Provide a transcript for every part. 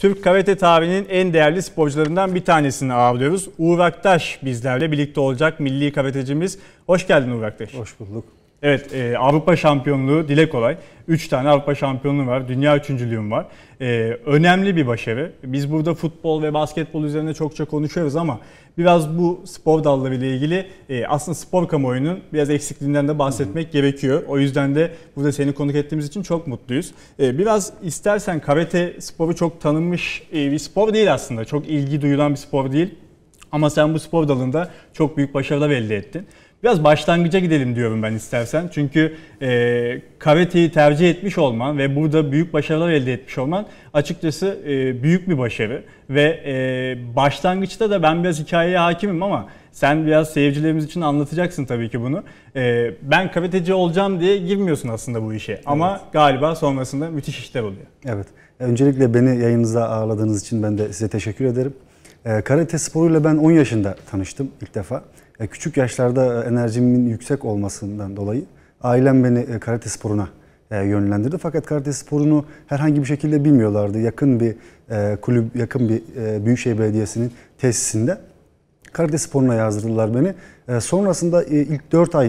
Türk Karate tarihinin en değerli sporcularından bir tanesini ağırlıyoruz. Uğur Aktaş bizlerle birlikte olacak milli karatecimiz. Hoş geldin Uğur Aktaş. Hoş bulduk. Evet e, Avrupa şampiyonluğu dile kolay. 3 tane Avrupa şampiyonluğu var. Dünya üçüncülüğüm var. E, önemli bir başarı. Biz burada futbol ve basketbol üzerine çokça konuşuyoruz ama biraz bu spor dalları ile ilgili e, aslında spor kamuoyunun biraz eksikliğinden de bahsetmek Hı-hı. gerekiyor. O yüzden de burada seni konuk ettiğimiz için çok mutluyuz. E, biraz istersen karate sporu çok tanınmış e, bir spor değil aslında. Çok ilgi duyulan bir spor değil. Ama sen bu spor dalında çok büyük başarılar elde ettin. Biraz başlangıca gidelim diyorum ben istersen. Çünkü e, karateyi tercih etmiş olman ve burada büyük başarılar elde etmiş olman açıkçası e, büyük bir başarı. Ve e, başlangıçta da ben biraz hikayeye hakimim ama sen biraz seyircilerimiz için anlatacaksın tabii ki bunu. E, ben karateci olacağım diye girmiyorsun aslında bu işe. Ama evet. galiba sonrasında müthiş işler oluyor. Evet. Öncelikle beni yayınınıza ağırladığınız için ben de size teşekkür ederim. E, karate sporuyla ben 10 yaşında tanıştım ilk defa. E, küçük yaşlarda e, enerjimin yüksek olmasından dolayı ailem beni e, karate sporuna yönlendirdi. Fakat karate sporunu herhangi bir şekilde bilmiyorlardı. Yakın bir kulüp, yakın bir Büyükşehir Belediyesi'nin tesisinde karate sporuna yazdırdılar beni. Sonrasında ilk 4 ay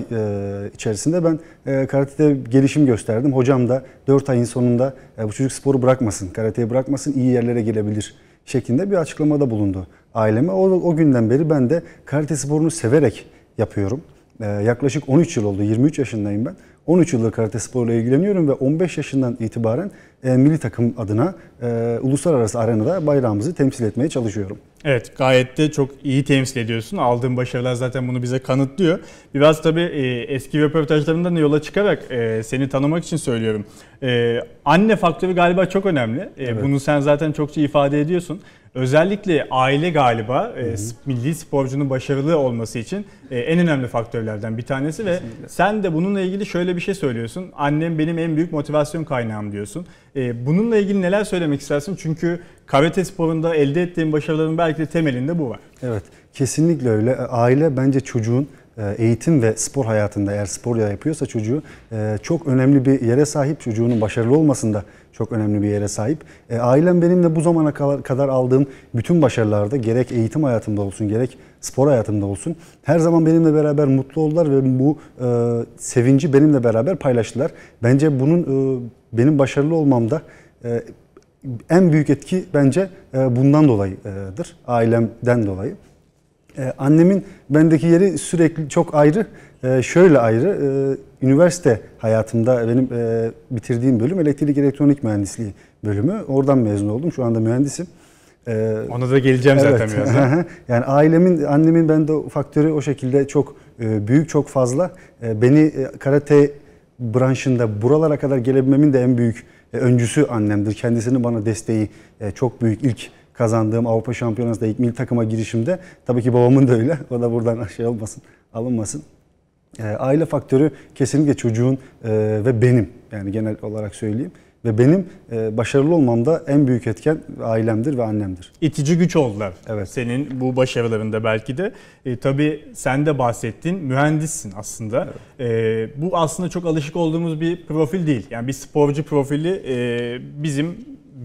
içerisinde ben karatede gelişim gösterdim. Hocam da 4 ayın sonunda bu çocuk sporu bırakmasın, karateyi bırakmasın, iyi yerlere gelebilir.'' şeklinde bir açıklamada bulundu aileme. O, o günden beri ben de karate sporunu severek yapıyorum. Ee, yaklaşık 13 yıl oldu, 23 yaşındayım ben. 13 yıldır karate sporuyla ilgileniyorum ve 15 yaşından itibaren e, milli takım adına e, uluslararası arenada bayrağımızı temsil etmeye çalışıyorum. Evet gayet de çok iyi temsil ediyorsun. Aldığın başarılar zaten bunu bize kanıtlıyor. Biraz tabii e, eski röportajlarından yola çıkarak e, seni tanımak için söylüyorum. E, anne faktörü galiba çok önemli. E, evet. Bunu sen zaten çokça ifade ediyorsun. Özellikle aile galiba e, milli sporcunun başarılı olması için e, en önemli faktörlerden bir tanesi Kesinlikle. ve sen de bununla ilgili şöyle bir şey söylüyorsun. Annem benim en büyük motivasyon kaynağım diyorsun. Ee, bununla ilgili neler söylemek istersin? Çünkü karate sporunda elde ettiğin başarıların belki de temelinde bu var. Evet, kesinlikle öyle. Aile bence çocuğun e, eğitim ve spor hayatında eğer spor yapıyorsa çocuğu e, çok önemli bir yere sahip. Çocuğunun başarılı olmasında çok önemli bir yere sahip. E, ailem benim de bu zamana kadar aldığım bütün başarılarda gerek eğitim hayatımda olsun gerek spor hayatımda olsun her zaman benimle beraber mutlu oldular ve bu sevinci benimle beraber paylaştılar. Bence bunun benim başarılı olmamda en büyük etki bence bundan dolayıdır. Ailemden dolayı. Ee, annemin bendeki yeri sürekli çok ayrı. Ee, şöyle ayrı, e, üniversite hayatımda benim e, bitirdiğim bölüm elektrik elektronik mühendisliği bölümü. Oradan mezun oldum. Şu anda mühendisim. Ee, Ona da geleceğim evet. zaten birazdan. yani ailemin, annemin bende faktörü o şekilde çok e, büyük, çok fazla. E, beni e, karate branşında buralara kadar gelebilmemin de en büyük e, öncüsü annemdir. Kendisinin bana desteği e, çok büyük ilk kazandığım Avrupa Şampiyonası'nda ilk milli takıma girişimde tabii ki babamın da öyle. O da buradan şey olmasın, alınmasın. Ee, aile faktörü kesinlikle çocuğun e, ve benim yani genel olarak söyleyeyim ve benim e, başarılı olmamda en büyük etken ailemdir ve annemdir. İtici güç oldular. Evet. Senin bu başarılarında belki de. E, tabii sen de bahsettin. Mühendissin aslında. Evet. E, bu aslında çok alışık olduğumuz bir profil değil. Yani bir sporcu profili e, bizim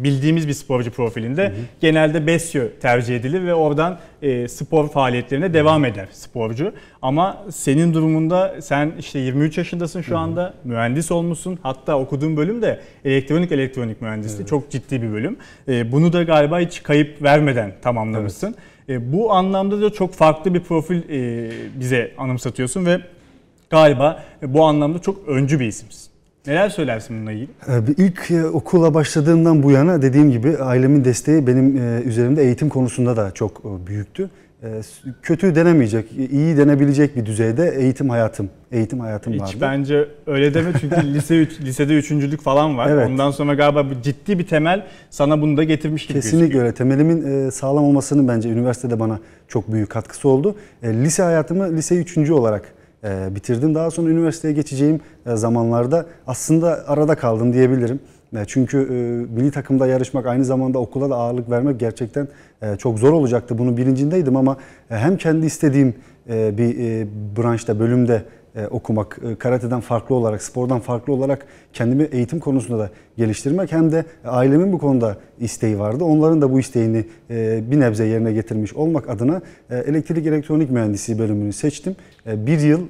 bildiğimiz bir sporcu profilinde hı hı. genelde besyo tercih edilir ve oradan e, spor faaliyetlerine devam eder sporcu. Ama senin durumunda sen işte 23 yaşındasın şu hı hı. anda, mühendis olmuşsun. Hatta okuduğun bölüm de elektronik elektronik mühendisliği evet. çok ciddi bir bölüm. E, bunu da galiba hiç kayıp vermeden tamamlamışsın. Evet. E, bu anlamda da çok farklı bir profil e, bize anımsatıyorsun ve galiba bu anlamda çok öncü bir isimsin. Neler söylersin bununla ilgili? Ee, ilk e, okula başladığımdan bu yana dediğim gibi ailemin desteği benim e, üzerimde eğitim konusunda da çok e, büyüktü. Kötü denemeyecek, iyi denebilecek bir düzeyde eğitim hayatım, eğitim hayatım Hiç vardı. Hiç bence öyle deme çünkü lise üç, lisede üçüncülük falan var. Evet. Ondan sonra galiba ciddi bir temel sana bunu da getirmiş gibi Kesinlikle gözüküyor. öyle. Temelimin sağlam olmasının bence üniversitede bana çok büyük katkısı oldu. Lise hayatımı lise üçüncü olarak e, bitirdim. Daha sonra üniversiteye geçeceğim e, zamanlarda aslında arada kaldım diyebilirim. E, çünkü e, milli takımda yarışmak aynı zamanda okula da ağırlık vermek gerçekten e, çok zor olacaktı. Bunun bilincindeydim ama e, hem kendi istediğim e, bir e, branşta, bölümde e, okumak, e, karateden farklı olarak, spordan farklı olarak kendimi eğitim konusunda da geliştirmek hem de ailemin bu konuda isteği vardı. Onların da bu isteğini e, bir nebze yerine getirmiş olmak adına e, elektrik elektronik mühendisi bölümünü seçtim. bir yıl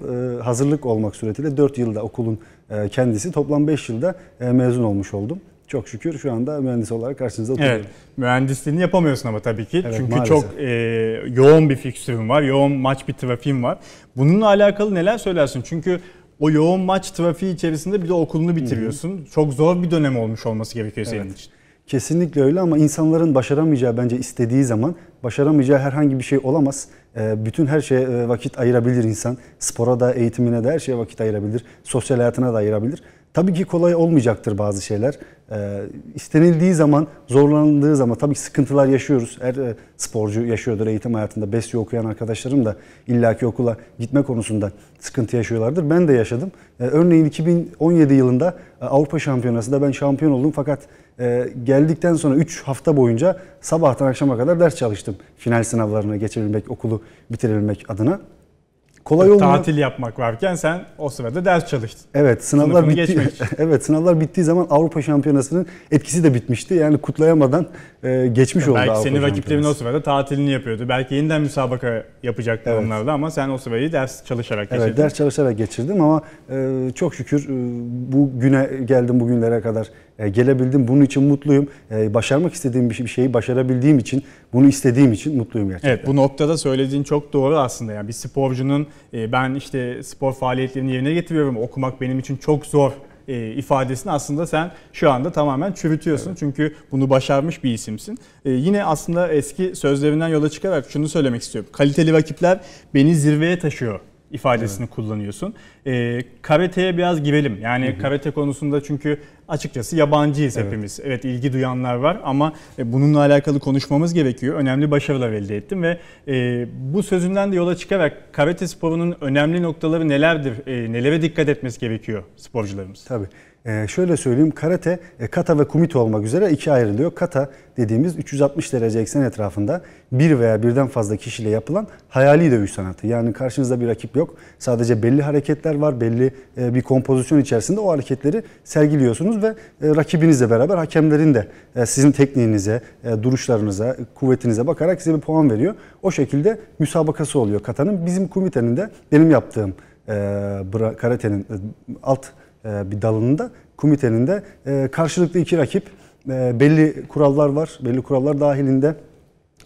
hazırlık olmak suretiyle dört yılda okulun kendisi toplam beş yılda mezun olmuş oldum çok şükür şu anda mühendis olarak karşınızda oturuyorum. Evet, mühendisliğini yapamıyorsun ama tabii ki. Evet, Çünkü maalesef. çok e, yoğun bir fikstürün var, yoğun maç bir trafiğin var. Bununla alakalı neler söylersin? Çünkü o yoğun maç trafiği içerisinde bir de okulunu bitiriyorsun. Hı-hı. Çok zor bir dönem olmuş olması gerekiyor senin evet. için. Kesinlikle öyle ama insanların başaramayacağı bence istediği zaman başaramayacağı herhangi bir şey olamaz. E, bütün her şeye e, vakit ayırabilir insan. Spora da, eğitimine de her şeye vakit ayırabilir. Sosyal hayatına da ayırabilir. Tabii ki kolay olmayacaktır bazı şeyler. E, istenildiği zaman, zorlandığı zaman tabii ki sıkıntılar yaşıyoruz. Her e, sporcu yaşıyordur eğitim hayatında. Besyo okuyan arkadaşlarım da illaki okula gitme konusunda sıkıntı yaşıyorlardır. Ben de yaşadım. E, örneğin 2017 yılında e, Avrupa Şampiyonası'nda ben şampiyon oldum fakat e, geldikten sonra 3 hafta boyunca sabahtan akşama kadar ders çalıştım. Final sınavlarına geçebilmek, okulu bitirebilmek adına kolay olmuyor. Tatil yapmak varken sen o sırada ders çalıştın. Evet, sınavlar bitti. evet, sınavlar bittiği zaman Avrupa Şampiyonası'nın etkisi de bitmişti. Yani kutlayamadan e, geçmiş yani oldu belki Avrupa senin rakiplerin o sırada tatilini yapıyordu. Belki yeniden müsabaka yapacaktı evet. onlarda ama sen o sırayı ders çalışarak geçirdin. Evet, ders çalışarak geçirdim ama e, çok şükür e, bu güne geldim bugünlere kadar e, gelebildim. Bunun için mutluyum. E, başarmak istediğim şey, bir şeyi başarabildiğim için, bunu istediğim için mutluyum gerçekten. Evet bu noktada söylediğin çok doğru aslında. Yani bir sporcunun e, ben işte spor faaliyetlerini yerine getiriyorum. Okumak benim için çok zor ifadesini aslında sen şu anda tamamen çürütüyorsun. Evet. Çünkü bunu başarmış bir isimsin. yine aslında eski sözlerinden yola çıkarak şunu söylemek istiyorum. Kaliteli rakipler beni zirveye taşıyor ifadesini evet. kullanıyorsun. E, karate'ye biraz girelim. Yani hı hı. karate konusunda çünkü açıkçası yabancıyız evet. hepimiz. Evet ilgi duyanlar var ama e, bununla alakalı konuşmamız gerekiyor. Önemli başarılar elde ettim ve e, bu sözünden de yola çıkarak karate sporunun önemli noktaları nelerdir? E, nelere dikkat etmesi gerekiyor sporcularımız? Tabii. Ee, şöyle söyleyeyim karate e, kata ve kumite olmak üzere ikiye ayrılıyor. Kata dediğimiz 360 derece eksen etrafında bir veya birden fazla kişiyle yapılan hayali dövüş sanatı. Yani karşınızda bir rakip yok. Sadece belli hareketler var. Belli e, bir kompozisyon içerisinde o hareketleri sergiliyorsunuz ve e, rakibinizle beraber hakemlerin de e, sizin tekniğinize, e, duruşlarınıza, kuvvetinize bakarak size bir puan veriyor. O şekilde müsabakası oluyor katanın. Bizim kumitenin de benim yaptığım e, karatenin e, alt e, bir dalında komitenin de e, karşılıklı iki rakip e, belli kurallar var. Belli kurallar dahilinde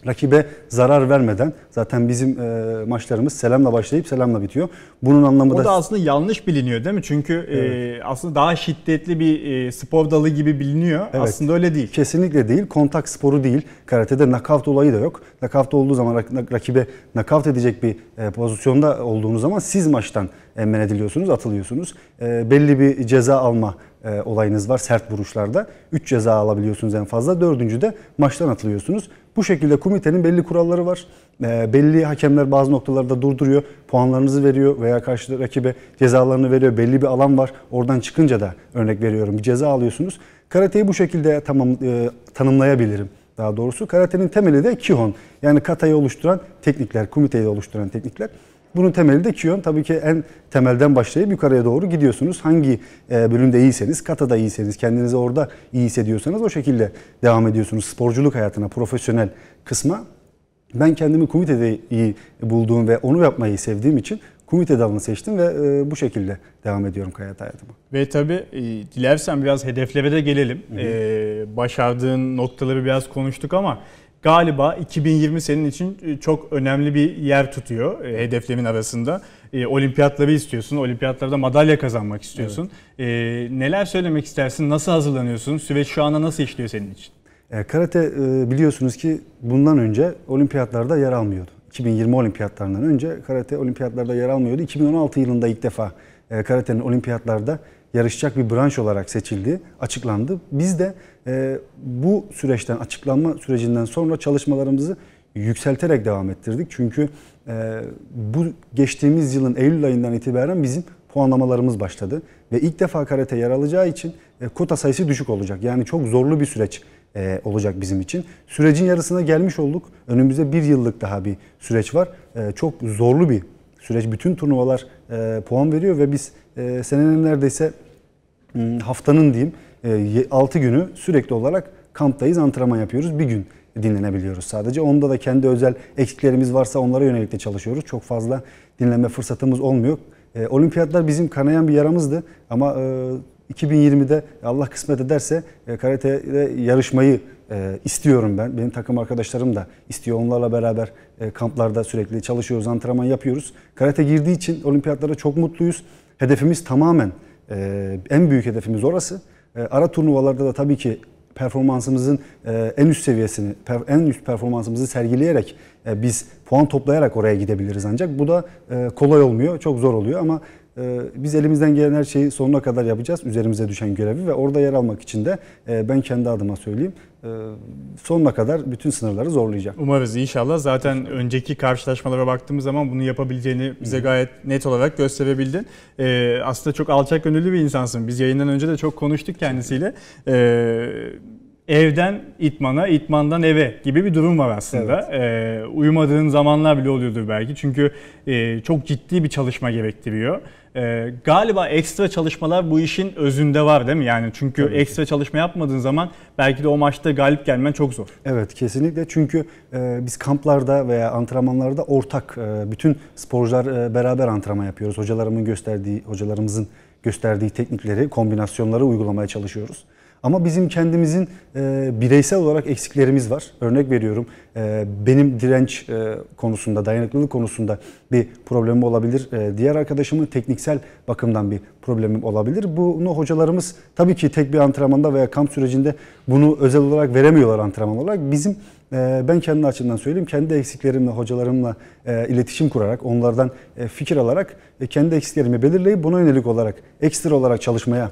rakibe zarar vermeden zaten bizim e, maçlarımız selamla başlayıp selamla bitiyor. Bunun anlamı da... O da aslında yanlış biliniyor değil mi? Çünkü e, evet. e, aslında daha şiddetli bir e, spor dalı gibi biliniyor. Evet. Aslında öyle değil. Kesinlikle değil. Kontak sporu değil. Karate'de nakavt olayı da yok. Nakavt olduğu zaman rak- rakibe nakavt edecek bir e, pozisyonda olduğunuz zaman siz maçtan e, men ediliyorsunuz, atılıyorsunuz. E, belli bir ceza alma e, olayınız var sert vuruşlarda. 3 ceza alabiliyorsunuz en fazla. Dördüncü de maçtan atılıyorsunuz. Bu şekilde komitenin belli kuralları var. E, belli hakemler bazı noktalarda durduruyor. Puanlarınızı veriyor veya karşı rakibe cezalarını veriyor. Belli bir alan var. Oradan çıkınca da örnek veriyorum bir ceza alıyorsunuz. Karateyi bu şekilde tamam e, tanımlayabilirim daha doğrusu. Karatenin temeli de Kihon. Yani katayı oluşturan teknikler, komiteyi oluşturan teknikler. Bunun temeli de kiyon. Tabii ki en temelden başlayıp yukarıya doğru gidiyorsunuz. Hangi e, bölümde iyiyseniz, katada iyiyseniz, kendinizi orada iyi hissediyorsanız o şekilde devam ediyorsunuz. Sporculuk hayatına, profesyonel kısma. Ben kendimi komitede iyi bulduğum ve onu yapmayı sevdiğim için kumite dalını seçtim ve e, bu şekilde devam ediyorum hayat hayatıma. Ve tabii e, dilersen biraz hedeflere de gelelim. Hı hı. Ee, başardığın noktaları biraz konuştuk ama galiba 2020 senin için e, çok önemli bir yer tutuyor e, hedeflerin arasında. E, olimpiyatları istiyorsun, olimpiyatlarda madalya kazanmak istiyorsun. Evet. Neler söylemek istersin, nasıl hazırlanıyorsun, süreç şu anda nasıl işliyor senin için? Karate biliyorsunuz ki bundan önce olimpiyatlarda yer almıyordu. 2020 olimpiyatlarından önce karate olimpiyatlarda yer almıyordu. 2016 yılında ilk defa karatenin olimpiyatlarda yarışacak bir branş olarak seçildi, açıklandı. Biz de e, bu süreçten, açıklanma sürecinden sonra çalışmalarımızı yükselterek devam ettirdik. Çünkü e, bu geçtiğimiz yılın Eylül ayından itibaren bizim puanlamalarımız başladı. Ve ilk defa karate yer alacağı için e, kota sayısı düşük olacak. Yani çok zorlu bir süreç e, olacak bizim için. Sürecin yarısına gelmiş olduk. Önümüzde bir yıllık daha bir süreç var. E, çok zorlu bir süreç bütün turnuvalar e, puan veriyor ve biz e, senenin neredeyse hmm, haftanın diyeyim 6 e, günü sürekli olarak kamptayız, antrenman yapıyoruz. Bir gün dinlenebiliyoruz sadece. Onda da kendi özel eksiklerimiz varsa onlara yönelik de çalışıyoruz. Çok fazla dinlenme fırsatımız olmuyor. E, olimpiyatlar bizim kanayan bir yaramızdı ama 2020'de e, Allah kısmet ederse karate'de yarışmayı istiyorum ben. Benim takım arkadaşlarım da istiyor. Onlarla beraber e, kamplarda sürekli çalışıyoruz, antrenman yapıyoruz. Karate girdiği için olimpiyatlara çok mutluyuz. Hedefimiz tamamen, e, en büyük hedefimiz orası. E, ara turnuvalarda da tabii ki performansımızın en üst seviyesini, en üst performansımızı sergileyerek biz puan toplayarak oraya gidebiliriz ancak. Bu da kolay olmuyor, çok zor oluyor ama biz elimizden gelen her şeyi sonuna kadar yapacağız. Üzerimize düşen görevi ve orada yer almak için de ben kendi adıma söyleyeyim. E, sonuna kadar bütün sınırları zorlayacak. Umarız inşallah. Zaten inşallah. önceki karşılaşmalara baktığımız zaman bunu yapabileceğini bize gayet net olarak gösterebildin. Ee, aslında çok alçak gönüllü bir insansın. Biz yayından önce de çok konuştuk kendisiyle. Ee, evden itmana, itmandan eve gibi bir durum var aslında. Evet. Ee, uyumadığın zamanlar bile oluyordur belki. Çünkü e, çok ciddi bir çalışma gerektiriyor. E, galiba ekstra çalışmalar bu işin özünde var değil mi? Yani çünkü Tabii ekstra ki. çalışma yapmadığın zaman belki de o maçta galip gelmen çok zor. Evet kesinlikle çünkü e, biz kamplarda veya antrenmanlarda ortak e, bütün sporcular e, beraber antrenman yapıyoruz. Hocalarımın gösterdiği, hocalarımızın gösterdiği teknikleri, kombinasyonları uygulamaya çalışıyoruz. Ama bizim kendimizin e, bireysel olarak eksiklerimiz var. Örnek veriyorum e, benim direnç e, konusunda, dayanıklılık konusunda bir problemim olabilir. E, diğer arkadaşımın tekniksel bakımdan bir problemim olabilir. Bunu hocalarımız tabii ki tek bir antrenmanda veya kamp sürecinde bunu özel olarak veremiyorlar antrenman olarak. Bizim e, ben kendi açımdan söyleyeyim. Kendi eksiklerimle, hocalarımla e, iletişim kurarak, onlardan e, fikir alarak kendi eksiklerimi belirleyip buna yönelik olarak, ekstra olarak çalışmaya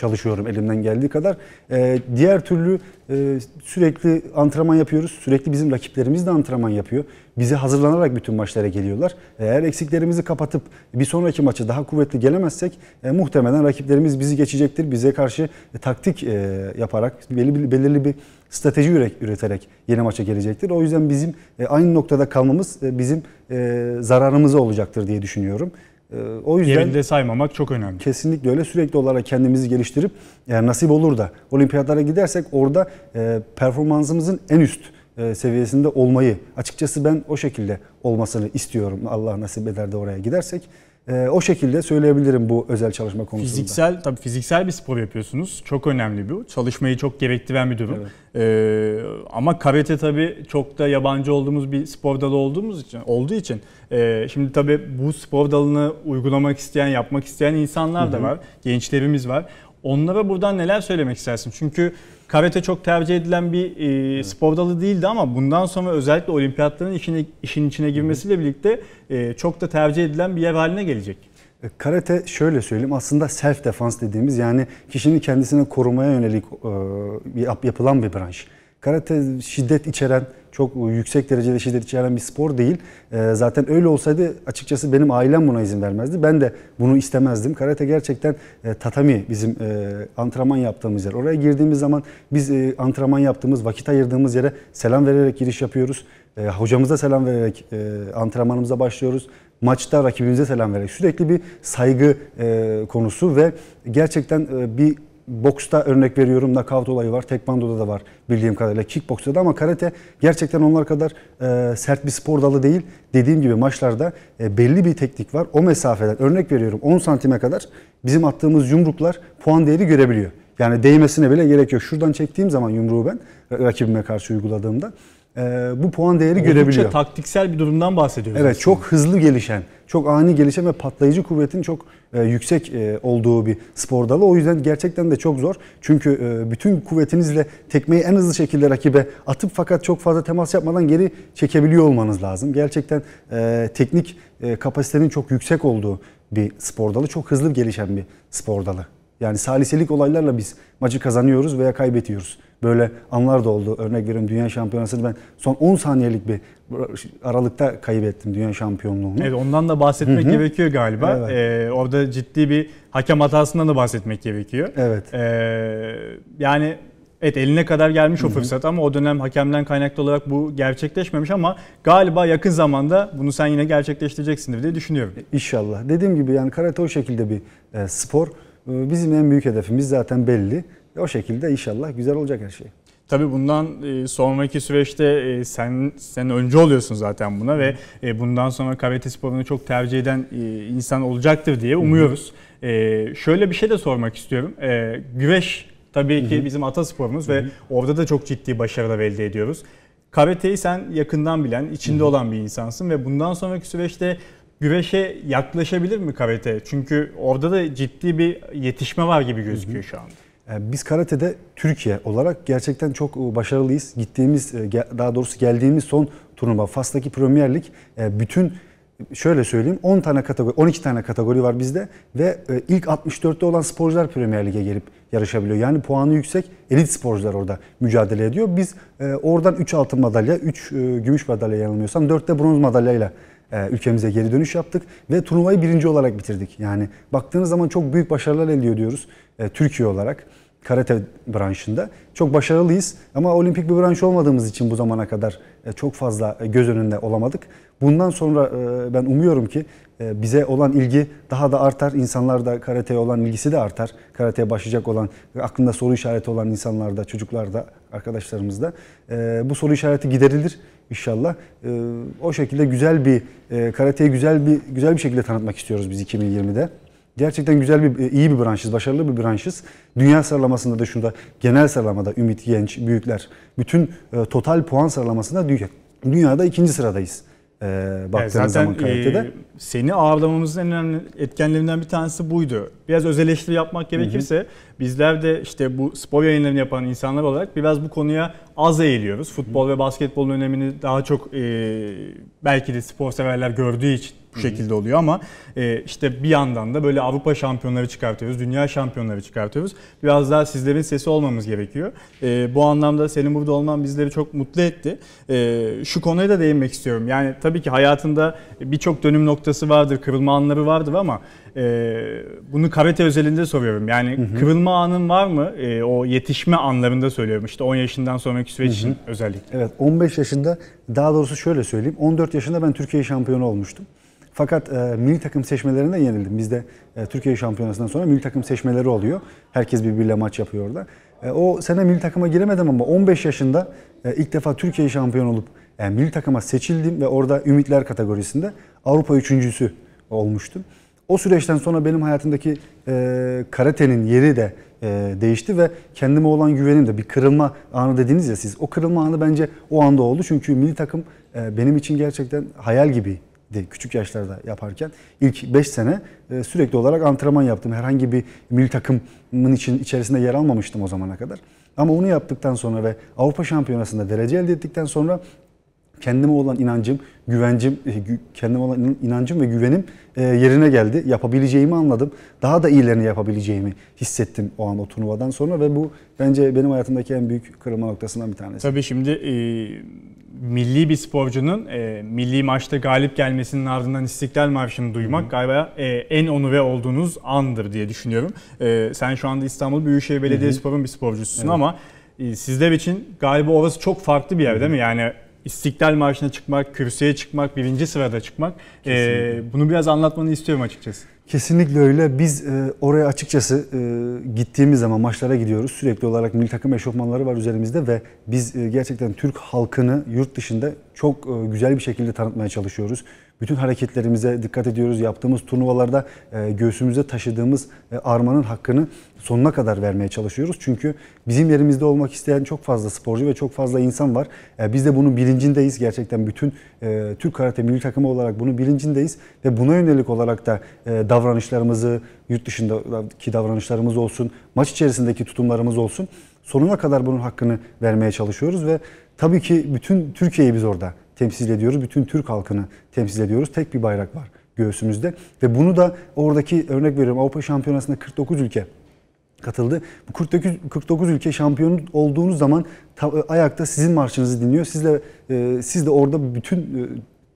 çalışıyorum elimden geldiği kadar. E, diğer türlü e, sürekli antrenman yapıyoruz. Sürekli bizim rakiplerimiz de antrenman yapıyor. Bizi hazırlanarak bütün maçlara geliyorlar. Eğer eksiklerimizi kapatıp bir sonraki maça daha kuvvetli gelemezsek e, muhtemelen rakiplerimiz bizi geçecektir. Bize karşı e, taktik e, yaparak belirli, belirli bir strateji üreterek yeni maça gelecektir. O yüzden bizim e, aynı noktada kalmamız e, bizim e, zararımıza olacaktır diye düşünüyorum. Ee, o yüzden yerinde saymamak çok önemli. Kesinlikle öyle. Sürekli olarak kendimizi geliştirip yani e, nasip olur da olimpiyatlara gidersek orada e, performansımızın en üst e, seviyesinde olmayı açıkçası ben o şekilde olmasını istiyorum. Allah nasip eder de oraya gidersek. E, o şekilde söyleyebilirim bu özel çalışma konusunda. Fiziksel, tabii fiziksel bir spor yapıyorsunuz. Çok önemli bu. Çalışmayı çok gerektiren bir durum. Evet. E, ama karate tabii çok da yabancı olduğumuz bir spor dalı olduğumuz için, olduğu için e, şimdi tabii bu spor dalını uygulamak isteyen, yapmak isteyen insanlar da var. Gençlerimiz var. Onlara buradan neler söylemek istersin? Çünkü karate çok tercih edilen bir e, evet. spor dalı değildi ama bundan sonra özellikle olimpiyatların işine, işin içine girmesiyle birlikte e, çok da tercih edilen bir yer haline gelecek. E, karate şöyle söyleyeyim aslında self defense dediğimiz yani kişinin kendisini korumaya yönelik e, yapılan bir branş. Karate şiddet içeren çok yüksek derecede şiddet içeren bir spor değil. Ee, zaten öyle olsaydı açıkçası benim ailem buna izin vermezdi. Ben de bunu istemezdim. Karate gerçekten e, tatami bizim e, antrenman yaptığımız yer. Oraya girdiğimiz zaman biz e, antrenman yaptığımız, vakit ayırdığımız yere selam vererek giriş yapıyoruz. hocamıza selam vererek antrenmanımıza başlıyoruz maçta rakibimize selam vererek sürekli bir saygı konusu ve gerçekten bir boksta örnek veriyorum nakavt olayı var. Tekvando'da da var bildiğim kadarıyla. Kickboksta da ama karate gerçekten onlar kadar e, sert bir spor dalı değil. Dediğim gibi maçlarda e, belli bir teknik var. O mesafeden örnek veriyorum 10 santime kadar bizim attığımız yumruklar puan değeri görebiliyor. Yani değmesine bile gerek yok. Şuradan çektiğim zaman yumruğu ben e, rakibime karşı uyguladığımda ee, bu puan değeri Oldukça görebiliyor. taktiksel bir durumdan bahsediyoruz. Evet aslında. çok hızlı gelişen, çok ani gelişen ve patlayıcı kuvvetin çok e, yüksek e, olduğu bir spor dalı. O yüzden gerçekten de çok zor. Çünkü e, bütün kuvvetinizle tekmeyi en hızlı şekilde rakibe atıp fakat çok fazla temas yapmadan geri çekebiliyor olmanız lazım. Gerçekten teknik kapasitenin çok yüksek olduğu bir spor dalı. Çok hızlı gelişen bir spor dalı. Yani saliselik olaylarla biz maçı kazanıyoruz veya kaybediyoruz. Böyle anlar da oldu. Örnek veriyorum dünya şampiyonasını ben son 10 saniyelik bir aralıkta kaybettim dünya şampiyonluğunu. Evet ondan da bahsetmek Hı-hı. gerekiyor galiba. Evet. Ee, orada ciddi bir hakem hatasından da bahsetmek gerekiyor. Evet. Ee, yani Evet eline kadar gelmiş o fırsat ama o dönem hakemden kaynaklı olarak bu gerçekleşmemiş ama galiba yakın zamanda bunu sen yine gerçekleştireceksin diye düşünüyorum. E, inşallah. Dediğim gibi yani karate o şekilde bir e, spor. Ee, bizim en büyük hedefimiz zaten belli o şekilde inşallah güzel olacak her şey. Tabii bundan e, sonraki süreçte e, sen sen önce oluyorsun zaten buna ve e, bundan sonra karate sporunu çok tercih eden insan olacaktır diye umuyoruz. Hı hı. Şöyle bir şey de sormak istiyorum. Güveş tabii ki hı hı. bizim atasporumuz hı hı. ve orada da çok ciddi başarılar elde ediyoruz. Karate'yi sen yakından bilen, içinde hı hı. olan bir insansın ve bundan sonraki süreçte güveşe yaklaşabilir mi karate? Çünkü orada da ciddi bir yetişme var gibi gözüküyor hı hı. şu anda. E, biz karate'de Türkiye olarak gerçekten çok e, başarılıyız. Gittiğimiz, e, daha doğrusu geldiğimiz son turnuva Fas'taki Premier Lig bütün şöyle söyleyeyim 10 tane kategori 12 tane kategori var bizde ve ilk 64'te olan sporcular Premier Lig'e gelip yarışabiliyor. Yani puanı yüksek elit sporcular orada mücadele ediyor. Biz oradan 3 altın madalya, 3 gümüş madalya yanılmıyorsam 4 de bronz madalyayla ülkemize geri dönüş yaptık ve turnuvayı birinci olarak bitirdik. Yani baktığınız zaman çok büyük başarılar elde ediyoruz Türkiye olarak karate branşında. Çok başarılıyız ama olimpik bir branş olmadığımız için bu zamana kadar e, çok fazla e, göz önünde olamadık. Bundan sonra e, ben umuyorum ki bize olan ilgi daha da artar. İnsanlar da karateye olan ilgisi de artar. Karateye başlayacak olan, aklında soru işareti olan insanlarda, çocuklarda, arkadaşlarımızda bu soru işareti giderilir inşallah. O şekilde güzel bir karateyi güzel bir güzel bir şekilde tanıtmak istiyoruz biz 2020'de. Gerçekten güzel bir, iyi bir branşız, başarılı bir branşız. Dünya sıralamasında da şunda genel sıralamada Ümit, Genç, Büyükler, bütün e, total puan sıralamasında dünya, dünyada ikinci sıradayız. E, baktığınız yani zaten, zaman kalitede. E, seni ağırlamamızın en önemli etkenlerinden bir tanesi buydu biraz öz eleştiri yapmak gerekirse hı hı. bizler de işte bu spor yayınlarını yapan insanlar olarak biraz bu konuya az eğiliyoruz. Futbol hı. ve basketbolun önemini daha çok e, belki de spor severler gördüğü için bu şekilde oluyor ama e, işte bir yandan da böyle Avrupa şampiyonları çıkartıyoruz, dünya şampiyonları çıkartıyoruz. Biraz daha sizlerin sesi olmamız gerekiyor. E, bu anlamda senin burada olman bizleri çok mutlu etti. E, şu konuya da değinmek istiyorum. Yani tabii ki hayatında birçok dönüm noktası vardır, kırılma anları vardır ama e, bunu karate özelinde soruyorum. Yani hı hı. kırılma anın var mı? E, o yetişme anlarında söylüyorum. İşte 10 yaşından sonraki süreç için özellikle. Evet 15 yaşında daha doğrusu şöyle söyleyeyim. 14 yaşında ben Türkiye şampiyonu olmuştum. Fakat e, milli takım seçmelerinde yenildim. Bizde e, Türkiye Şampiyonası'ndan sonra milli takım seçmeleri oluyor. Herkes birbiriyle maç yapıyor orada. E, o sene milli takıma giremedim ama 15 yaşında e, ilk defa Türkiye şampiyon olup e, milli takıma seçildim ve orada ümitler kategorisinde Avrupa üçüncüsü olmuştum. O süreçten sonra benim hayatımdaki e, karatenin yeri de e, değişti ve kendime olan güvenim de bir kırılma anı dediniz ya siz. O kırılma anı bence o anda oldu. Çünkü milli takım e, benim için gerçekten hayal gibiydi küçük yaşlarda yaparken ilk 5 sene e, sürekli olarak antrenman yaptım. Herhangi bir milli takımın için içerisinde yer almamıştım o zamana kadar. Ama onu yaptıktan sonra ve Avrupa Şampiyonası'nda derece elde ettikten sonra kendime olan inancım, güvencim, e, kendime olan inancım ve güvenim e, yerine geldi. Yapabileceğimi anladım. Daha da iyilerini yapabileceğimi hissettim o an o turnuvadan sonra ve bu bence benim hayatımdaki en büyük kırılma noktasından bir tanesi. Tabii şimdi e, milli bir sporcunun e, milli maçta galip gelmesinin ardından İstiklal Marşı'nı duymak Hı-hı. galiba e, en ve olduğunuz andır diye düşünüyorum. E, sen şu anda İstanbul Büyükşehir Belediyespor'un bir sporcususun evet. ama e, sizler için galiba orası çok farklı bir yer Hı-hı. değil mi? Yani İstiklal Marşı'na çıkmak, kürsüye çıkmak, birinci sırada çıkmak. E, bunu biraz anlatmanı istiyorum açıkçası. Kesinlikle öyle. Biz e, oraya açıkçası e, gittiğimiz zaman maçlara gidiyoruz. Sürekli olarak milli takım eşofmanları var üzerimizde ve biz e, gerçekten Türk halkını yurt dışında çok e, güzel bir şekilde tanıtmaya çalışıyoruz. Bütün hareketlerimize dikkat ediyoruz. Yaptığımız turnuvalarda e, göğsümüze taşıdığımız e, armanın hakkını sonuna kadar vermeye çalışıyoruz. Çünkü bizim yerimizde olmak isteyen çok fazla sporcu ve çok fazla insan var. E, biz de bunun bilincindeyiz. Gerçekten bütün Türk Karate Milli Takımı olarak bunun bilincindeyiz. Ve buna yönelik olarak da davranışlarımızı, yurt dışındaki davranışlarımız olsun, maç içerisindeki tutumlarımız olsun sonuna kadar bunun hakkını vermeye çalışıyoruz ve tabii ki bütün Türkiye'yi biz orada temsil ediyoruz. Bütün Türk halkını temsil ediyoruz. Tek bir bayrak var göğsümüzde. Ve bunu da oradaki örnek veriyorum Avrupa Şampiyonası'nda 49 ülke katıldı. Bu 49, 49 ülke şampiyon olduğunuz zaman ta, ayakta sizin marşınızı dinliyor. Sizle e, siz de orada bütün e,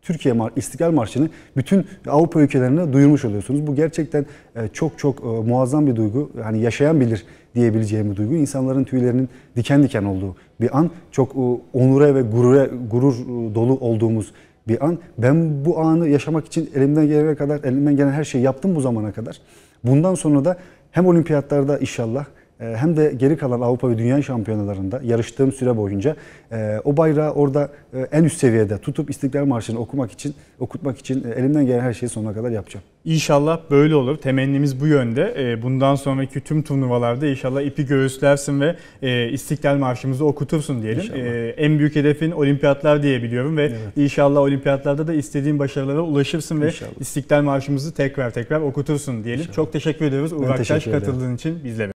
Türkiye Mar İstiklal Marşı'nı bütün Avrupa ülkelerine duyurmuş oluyorsunuz. Bu gerçekten e, çok çok e, muazzam bir duygu. yani yaşayan bilir diyebileceğim duygu. İnsanların tüylerinin diken diken olduğu bir an. Çok e, onure ve gurure, gurur e, dolu olduğumuz bir an. Ben bu anı yaşamak için elimden gelene kadar, elimden gelen her şeyi yaptım bu zamana kadar. Bundan sonra da hem olimpiyatlarda inşallah ee, hem de geri kalan Avrupa ve Dünya şampiyonalarında yarıştığım süre boyunca ee, o bayrağı orada e, en üst seviyede tutup İstiklal Marşı'nı okumak için, okutmak için e, elimden gelen her şeyi sonuna kadar yapacağım. İnşallah böyle olur. Temennimiz bu yönde. Ee, bundan sonraki tüm turnuvalarda inşallah ipi göğüslersin ve e, İstiklal Marşı'mızı okutursun diyelim. İnşallah. En büyük hedefin olimpiyatlar diye biliyorum ve evet. inşallah olimpiyatlarda da istediğin başarılara ulaşırsın inşallah. ve İstiklal Marşı'mızı tekrar tekrar okutursun diyelim. İnşallah. Çok teşekkür ediyoruz Uğur Aktaş katıldığın için bizlere.